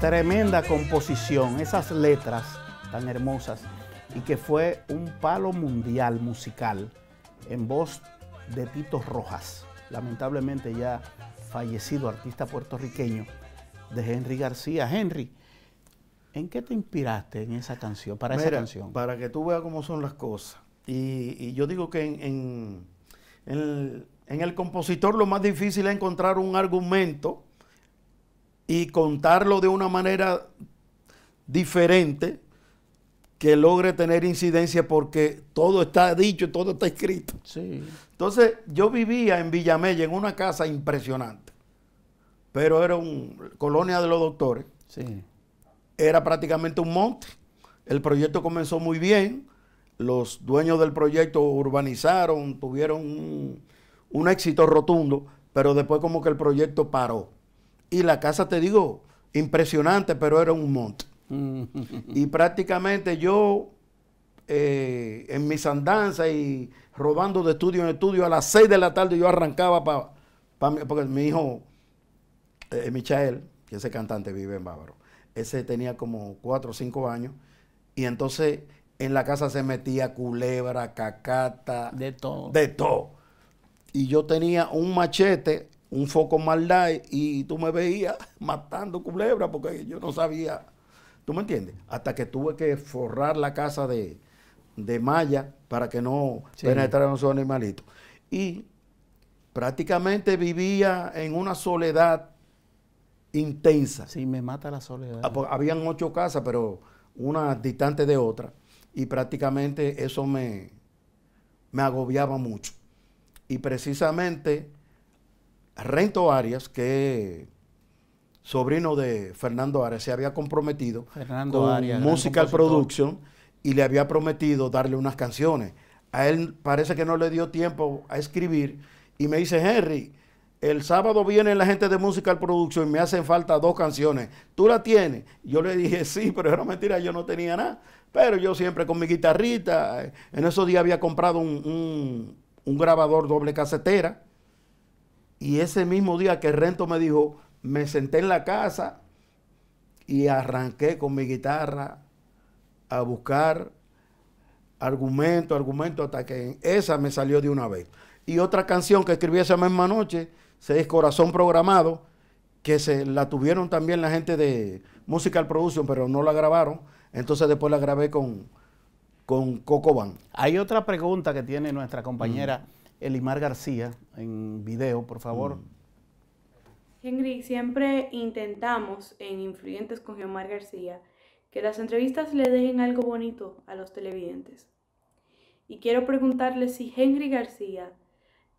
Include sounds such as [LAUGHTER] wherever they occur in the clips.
tremenda composición, esas letras tan hermosas y que fue un palo mundial musical en voz de Tito Rojas, lamentablemente ya fallecido artista puertorriqueño de Henry García. Henry, ¿en qué te inspiraste en esa canción, para esa canción? Para que tú veas cómo son las cosas. Y, yo digo que en el compositor lo más difícil es encontrar un argumento y contarlo de una manera diferente que logre tener incidencia porque todo está dicho, todo está escrito. Sí. Entonces yo vivía en Villamella en una casa impresionante, pero era una colonia de los doctores. Era prácticamente un monte. El proyecto comenzó muy bien. Los dueños del proyecto urbanizaron, tuvieron un éxito rotundo, pero después como que el proyecto paró. Y la casa, te digo, impresionante, pero era un monte. Mm. y prácticamente yo, eh, en mis andanzas y robando de estudio en estudio, a las seis de la tarde yo arrancaba para... porque mi hijo, eh, Michael, que ese cantante vive en Bávaro, ese tenía como cuatro o cinco años. Y entonces en la casa se metía culebra, cacata. De todo. De todo. Y yo tenía un machete un foco maldad y tú me veías [LAUGHS] matando culebra porque yo no sabía, ¿tú me entiendes? Hasta que tuve que forrar la casa de, de malla para que no penetraran esos animalitos. Y prácticamente vivía en una soledad intensa. Sí, me mata la soledad. Ah, pues, habían ocho casas, pero una distante de otra. Y prácticamente eso me, me agobiaba mucho. Y precisamente Rento Arias, que sobrino de Fernando Arias, se había comprometido con Musical Production y le había prometido darle unas canciones. A él parece que no le dio tiempo a escribir y me dice, Henry, el sábado viene la gente de Musical Production y me hacen falta dos canciones. ¿Tú la tienes? Yo le dije, sí, pero era mentira, yo no tenía nada. Pero yo siempre con mi guitarrita, eh, en esos días había comprado un, un grabador doble casetera y ese mismo día que Rento me dijo, me senté en la casa y arranqué con mi guitarra a buscar argumento, argumento, hasta que esa me salió de una vez. Y otra canción que escribí esa misma noche, se es Corazón Programado, que se la tuvieron también la gente de Musical Production, pero no la grabaron. Entonces después la grabé con, con Coco Van. Hay otra pregunta que tiene nuestra compañera. Elimar García en video, por favor. Mm. Henry, siempre intentamos en Influyentes con Elimar García que las entrevistas le dejen algo bonito a los televidentes. Y quiero preguntarle si Henry García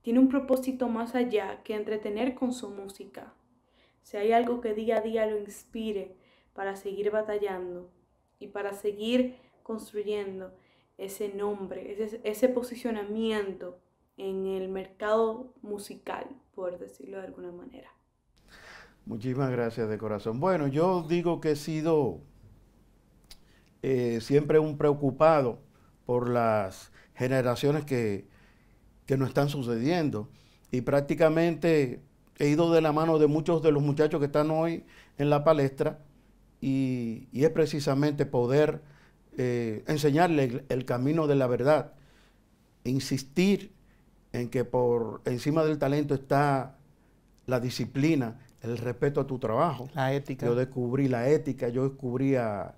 tiene un propósito más allá que entretener con su música. Si hay algo que día a día lo inspire para seguir batallando y para seguir construyendo ese nombre, ese, ese posicionamiento en el mercado musical, por decirlo de alguna manera. Muchísimas gracias de corazón. Bueno, yo digo que he sido eh, siempre un preocupado por las generaciones que, que nos están sucediendo y prácticamente he ido de la mano de muchos de los muchachos que están hoy en la palestra y, y es precisamente poder eh, enseñarle el, el, camino de la verdad, insistir en que por encima del talento está la disciplina, el respeto a tu trabajo. La ética. Yo descubrí la ética, yo descubrí a,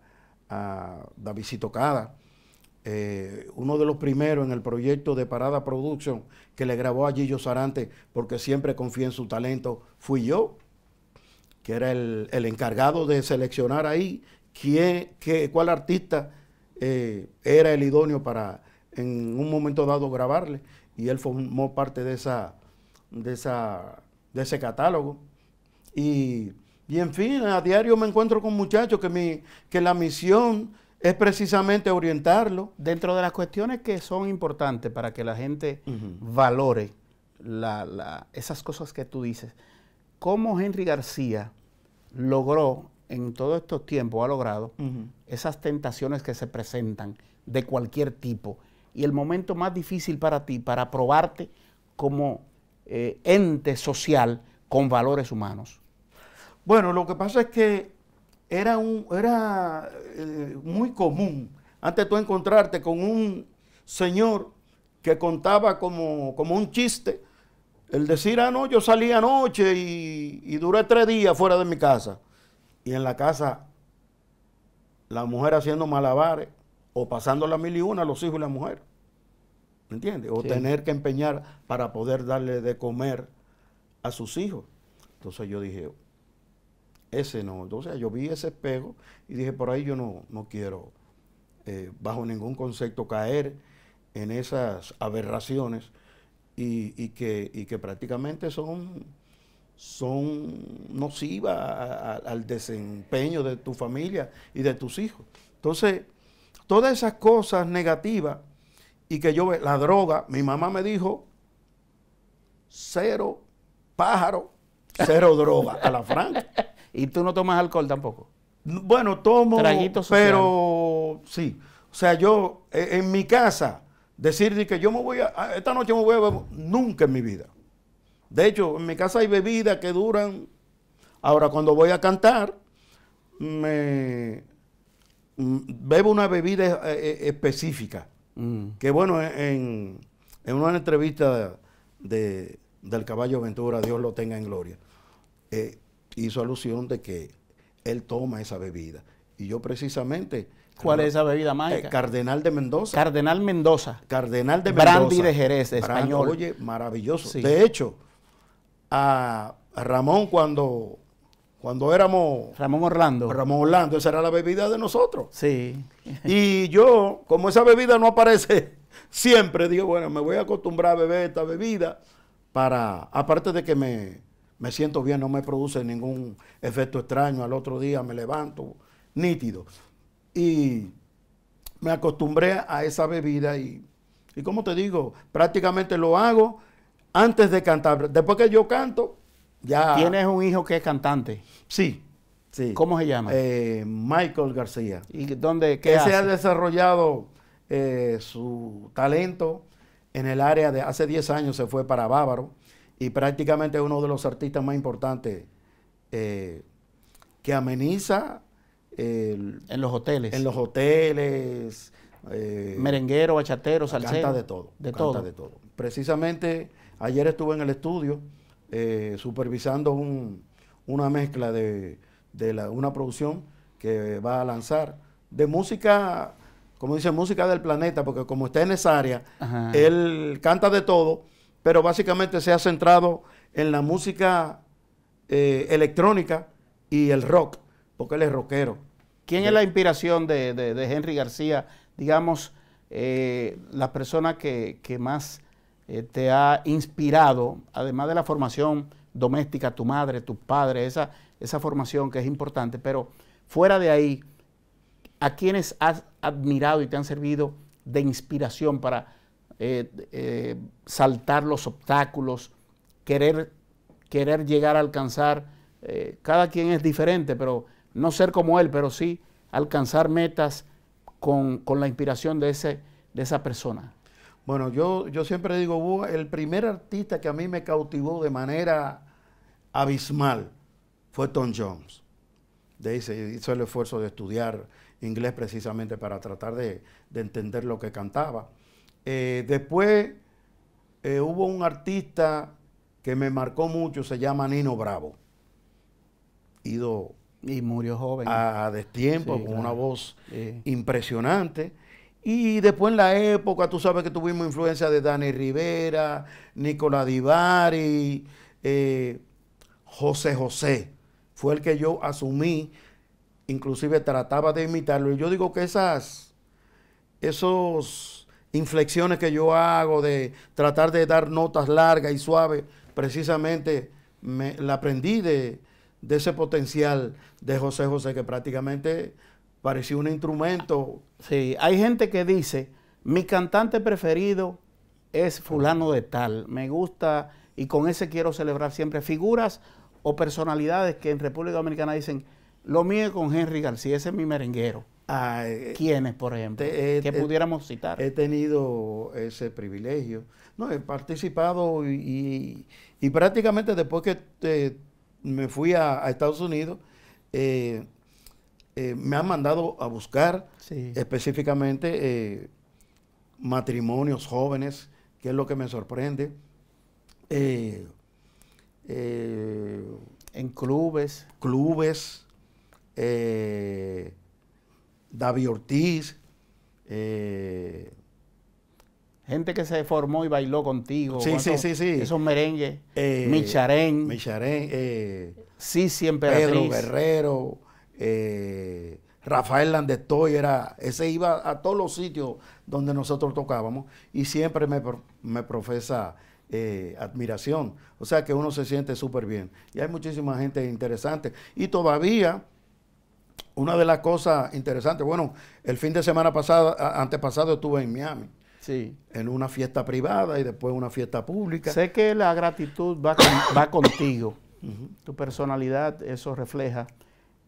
David David Cada, eh, uno de los primeros en el proyecto de Parada Production que le grabó a Gillo Sarante, porque siempre confía en su talento, fui yo, que era el, encargado de seleccionar ahí quién, cuál artista eh, era el idóneo para en un momento dado grabarle y él formó parte de, esa, de, ese catálogo. Y, en fin, a diario me encuentro con muchachos que, mi, que la misión es precisamente orientarlo. Dentro de las cuestiones que son importantes para que la gente valore esas cosas que tú dices, ¿cómo Henry García logró en todos estos tiempos, ha logrado esas tentaciones que se presentan de cualquier tipo? y el momento más difícil para ti, para probarte como eh, ente social con valores humanos? Bueno, lo que pasa es que era, un, era eh, muy común, antes tú encontrarte con un señor que contaba como, un chiste, el decir, ah, no, yo salí anoche y, y duré tres días fuera de mi casa. Y en la casa, la mujer haciendo malabares, o pasando la mil y una a los hijos y la mujer. ¿Me entiendes? O tener que empeñar para poder darle de comer a sus hijos. Entonces yo dije, ese no. Entonces yo vi ese espejo y dije, por ahí yo no, quiero eh, bajo ningún concepto caer en esas aberraciones y, que, que, prácticamente son, son nocivas al desempeño de tu familia y de tus hijos. Entonces, Todas esas cosas negativas y que yo, la droga, mi mamá me dijo, cero pájaro, cero [LAUGHS] droga, a la franca. ¿Y tú no tomas alcohol tampoco? Bueno, tomo, pero sí. O sea, yo e, en, mi casa, decir que yo me voy a, esta noche me voy a beber, nunca en mi vida. De hecho, en mi casa hay bebidas que duran. Ahora, cuando voy a cantar, me, Mm, bebo una bebida eh, eh, eh, específica. Mm. Que bueno, en, una entrevista de, del caballo Ventura, Dios lo tenga en gloria, hizo alusión de que él toma esa bebida. Y yo precisamente... ¿Cuál es esa bebida mágica? Cardenal de Mendoza. Cardenal Mendoza. Cardenal de Mendoza. Brandy de Jerez, español. oye, maravilloso. De hecho, a Ramón cuando cuando éramos... Ramón Orlando. Ramón Orlando, esa era la bebida de nosotros. Sí. y yo, como esa bebida no aparece [LAUGHS] siempre, digo, bueno, me voy a acostumbrar a beber esta bebida para, aparte de que me, siento bien, no me produce ningún efecto extraño, al otro día me levanto nítido. Y me acostumbré a esa bebida y, y como te digo, prácticamente lo hago antes de cantar. Después que yo canto, Tienes un hijo que es cantante. Sí. sí. ¿Cómo se llama? Eh, Michael García. ¿Y dónde? ¿Qué que se ha desarrollado eh, su talento en el área de. Hace 10 años se fue para Bávaro y prácticamente es uno de los artistas más importantes eh, que ameniza. en los hoteles. En los hoteles. Merenguero, bachatero, salsero. Canta de todo. canta de todo. Precisamente ayer estuve en el estudio eh, supervisando una mezcla de, una producción que va a lanzar de música, como dice, música del planeta, porque como está en esa área, él canta de todo, pero básicamente se ha centrado en la música eh, electrónica y el rock, porque él es rockero. ¿Quién es la inspiración de, Henry García? Digamos, eh, la persona que más eh, te ha inspirado, además de la formación doméstica, tu madre, tu padre, esa, formación que es importante, pero fuera de ahí, ¿a quienes has admirado y te han servido de inspiración para eh, eh, saltar los obstáculos, querer, querer llegar a alcanzar? cada quien es diferente, pero no ser como él, pero sí alcanzar metas con, con la inspiración de, ese, de esa persona. Bueno, yo, yo siempre digo, el primer artista que a mí me cautivó de manera abismal fue Tom Jones. De ahí hizo el esfuerzo de estudiar inglés precisamente para tratar de, entender lo que cantaba. Eh, después eh, hubo un artista que me marcó mucho, se llama Nino Bravo. Ido y murió joven. A, destiempo, con una voz impresionante. Y después en la época, tú sabes que tuvimos influencia de Dani Rivera, Nicolás Divari, eh, José José. Fue el que yo asumí, inclusive trataba de imitarlo. Y yo digo que esas, esos inflexiones que yo hago de tratar de dar notas largas y suaves, precisamente me la aprendí de ese potencial de José José que prácticamente parecía un instrumento. Sí, hay gente que dice, mi cantante preferido es fulano de tal, me gusta y con ese quiero celebrar siempre figuras o personalidades que en República Dominicana dicen, lo mío es con Henry García, ese es mi merenguero. Ah, eh, ¿Quiénes, por ejemplo? Eh, que eh, pudiéramos citar. He tenido ese privilegio. No, he participado y, prácticamente después que me fui a Estados Unidos, eh, me han mandado a buscar específicamente eh, matrimonios jóvenes, que es lo que me sorprende. Eh, en clubes. Clubes. David Ortiz. Gente que se formó y bailó contigo. Sí, sí, sí, sí, Esos merengues. Micharén. Micharén. sí, siempre. Pedro Guerrero. Eh, Rafael Landestoy, era, ese iba a todos los sitios donde nosotros tocábamos y siempre me, profesa eh, admiración. O sea que uno se siente súper bien. Y hay muchísima gente interesante. Y todavía, una de las cosas interesantes, bueno, el fin de semana pasado, antepasado estuve en Miami. Sí. En una fiesta privada y después una fiesta pública. Sé que la gratitud va, va contigo. [COUGHS] Tu personalidad, eso refleja.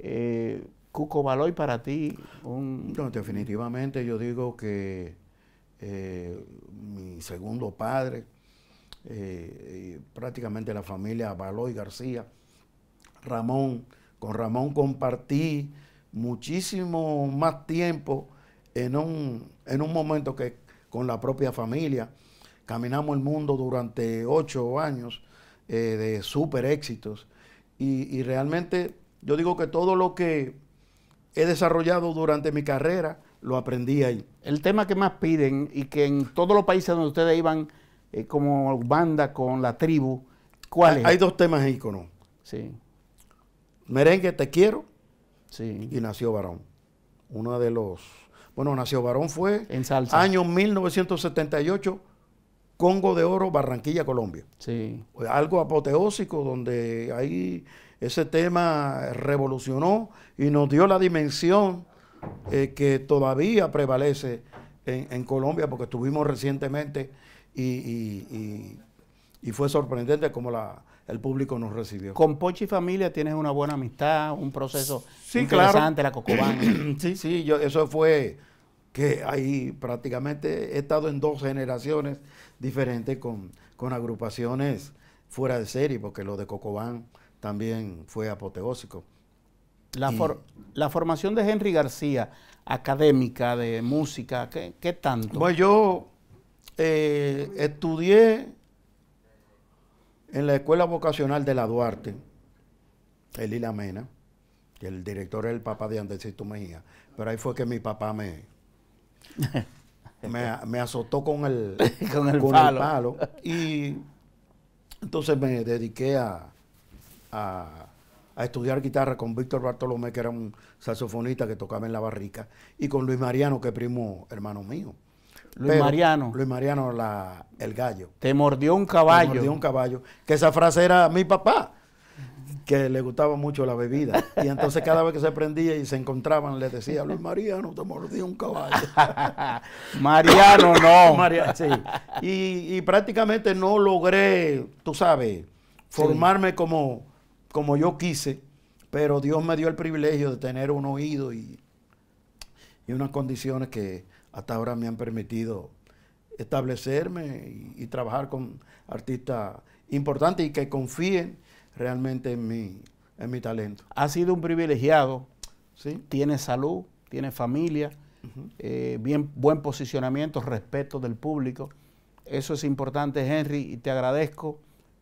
Eh, Cuco Baloy para ti? definitivamente yo digo que eh, mi segundo padre, eh, prácticamente la familia Baloy García, Ramón, con Ramón compartí muchísimo más tiempo en un, momento que con la propia familia. Caminamos el mundo durante ocho años de súper éxitos y, y realmente yo digo que todo lo que he desarrollado durante mi carrera lo aprendí ahí. El tema que más piden y que en todos los países donde ustedes iban eh, como banda con la tribu, ¿cuál es? Hay dos temas íconos. Sí. Merengue, te quiero. Sí. Y nació Varón. Uno de los. Bueno, nació Varón fue. En salsa. Año 1978. Congo de Oro, Barranquilla, Colombia. Sí. Algo apoteósico donde hay ese tema revolucionó y nos dio la dimensión eh, que todavía prevalece en, Colombia, porque estuvimos recientemente y, fue sorprendente como el público nos recibió. Con Pochi Familia tienes una buena amistad, un proceso interesante, la Cocobán. [CLEARS THROAT] sí, sí, yo, eso fue que ahí prácticamente he estado en dos generaciones diferentes con, con agrupaciones fuera de serie, porque lo de Cocobán también fue apoteósico. La, la, formación de Henry García, académica, de música, ¿qué, tanto? Pues yo eh, estudié en la Escuela Vocacional de la Duarte, Elila Mena, que el director era el papá de Andesito Mejía, pero ahí fue que mi papá me, me, azotó [LAUGHS] con el, con, el palo y entonces me dediqué a a, estudiar guitarra con Víctor Bartolomé, que era un saxofonista que tocaba en la barrica, y con Luis Mariano, que es primo hermano mío. Luis Mariano. Luis Mariano, la, el gallo. Te mordió un caballo. Te mordió un caballo. Que esa frase era mi papá, que le gustaba mucho la bebida. Y entonces cada vez que se prendía y se encontraban, le decía, Luis Mariano, te mordió un caballo. [LAUGHS] Mariano, no. [LAUGHS] y, prácticamente no logré, tú sabes, formarme como como yo quise, pero Dios me dio el privilegio de tener un oído y, y unas condiciones que hasta ahora me han permitido establecerme y, trabajar con artistas importantes y que confíen realmente en mi, en mi talento. Ha sido un privilegiado, ¿Sí? Tiene salud, tiene familia, eh, bien, buen posicionamiento, respeto del público. Eso es importante, Henry, y te agradezco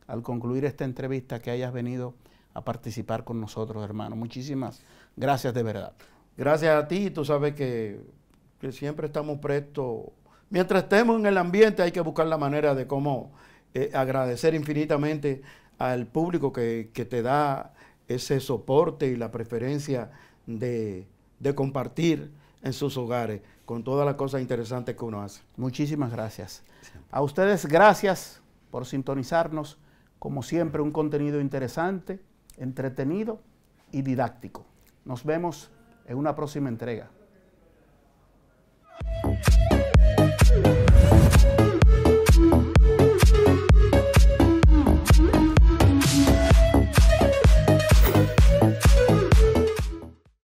al concluir esta entrevista que hayas venido a participar con nosotros, hermano. Muchísimas gracias de verdad. Gracias a ti, tú sabes que, siempre estamos prestos. Mientras estemos en el ambiente hay que buscar la manera de cómo eh, agradecer infinitamente al público que, te da ese soporte y la preferencia de, compartir en sus hogares con todas las cosas interesantes que uno hace. Muchísimas gracias. A ustedes gracias por sintonizarnos. Como siempre, un contenido interesante entretenido y didáctico. Nos vemos en una próxima entrega.